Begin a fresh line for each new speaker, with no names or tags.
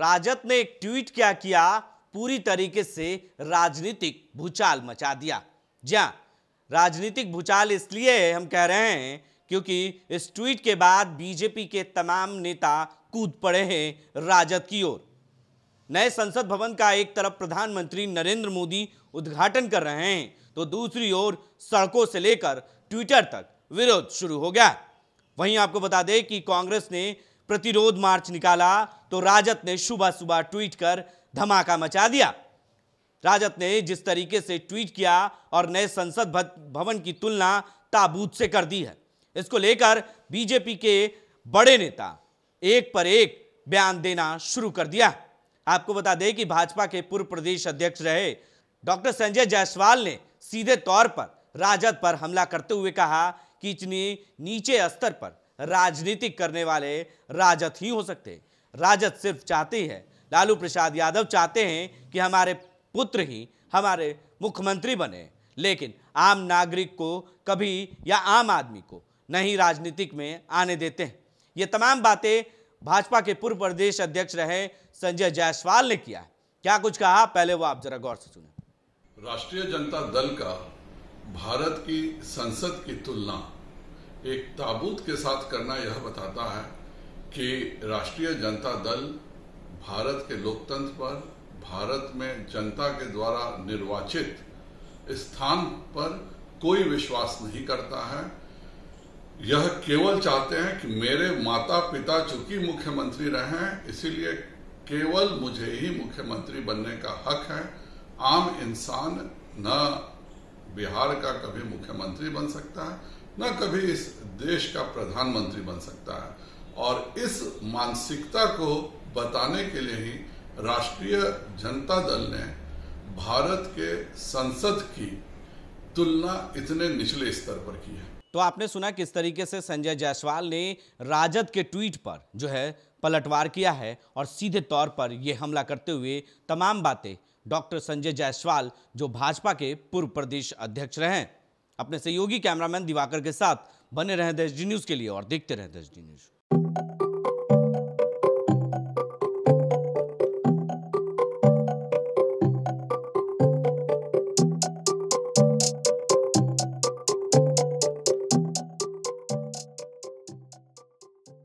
राजद ने एक ट्वीट क्या किया पूरी तरीके से राजनीतिक भूचाल मचा दिया जहां राजनीतिक भूचाल इसलिए हम कह रहे हैं क्योंकि इस ट्वीट के बाद बीजेपी के तमाम नेता कूद पड़े हैं राजद की ओर नए संसद भवन का एक तरफ प्रधानमंत्री नरेंद्र मोदी उद्घाटन कर रहे हैं तो दूसरी ओर सड़कों से लेकर ट्विटर तक विरोध शुरू हो गया वहीं आपको बता दें कि कांग्रेस ने प्रतिरोध मार्च निकाला तो राजत ने सुबह सुबह ट्वीट कर धमाका मचा दिया राजत ने जिस तरीके से ट्वीट किया और नए संसद भवन की तुलना ताबूत से कर दी है इसको लेकर बीजेपी के बड़े नेता एक पर एक बयान देना शुरू कर दिया आपको बता दें कि भाजपा के पूर्व प्रदेश अध्यक्ष रहे डॉक्टर संजय जायसवाल ने सीधे तौर पर राजद पर हमला करते हुए कहा कि इतनी नीचे स्तर पर राजनीति करने वाले राजद ही हो सकते राजद सिर्फ चाहती है लालू प्रसाद यादव चाहते हैं कि हमारे पुत्र ही हमारे मुख्यमंत्री बने लेकिन आम नागरिक को कभी या आम आदमी को नहीं राजनीतिक में आने देते हैं ये तमाम बातें भाजपा के पूर्व प्रदेश अध्यक्ष रहे संजय जायसवाल ने किया है क्या कुछ कहा पहले वो आप जरा गौर से सुने
राष्ट्रीय जनता दल का भारत की संसद की तुलना एक ताबूत के साथ करना यह बताता है कि राष्ट्रीय जनता दल भारत के लोकतंत्र पर भारत में जनता के द्वारा निर्वाचित स्थान पर कोई विश्वास नहीं करता है यह केवल चाहते हैं कि मेरे माता पिता चूंकि मुख्यमंत्री रहे हैं इसीलिए केवल मुझे ही मुख्यमंत्री बनने का हक है आम इंसान न बिहार का कभी मुख्यमंत्री बन सकता है ना कभी इस देश का प्रधानमंत्री बन सकता है और इस मानसिकता को बताने के लिए ही राष्ट्रीय जनता दल ने भारत के संसद की तुलना इतने निचले स्तर पर की है
तो आपने सुना किस तरीके से संजय जायसवाल ने राजद के ट्वीट पर जो है पलटवार किया है और सीधे तौर पर ये हमला करते हुए तमाम बातें डॉक्टर संजय जायसवाल जो भाजपा के पूर्व प्रदेश अध्यक्ष रहे हैं अपने सहयोगी कैमरामैन दिवाकर के साथ बने रहें देश डी न्यूज़ के लिए और देखते रहें देश डी न्यूज़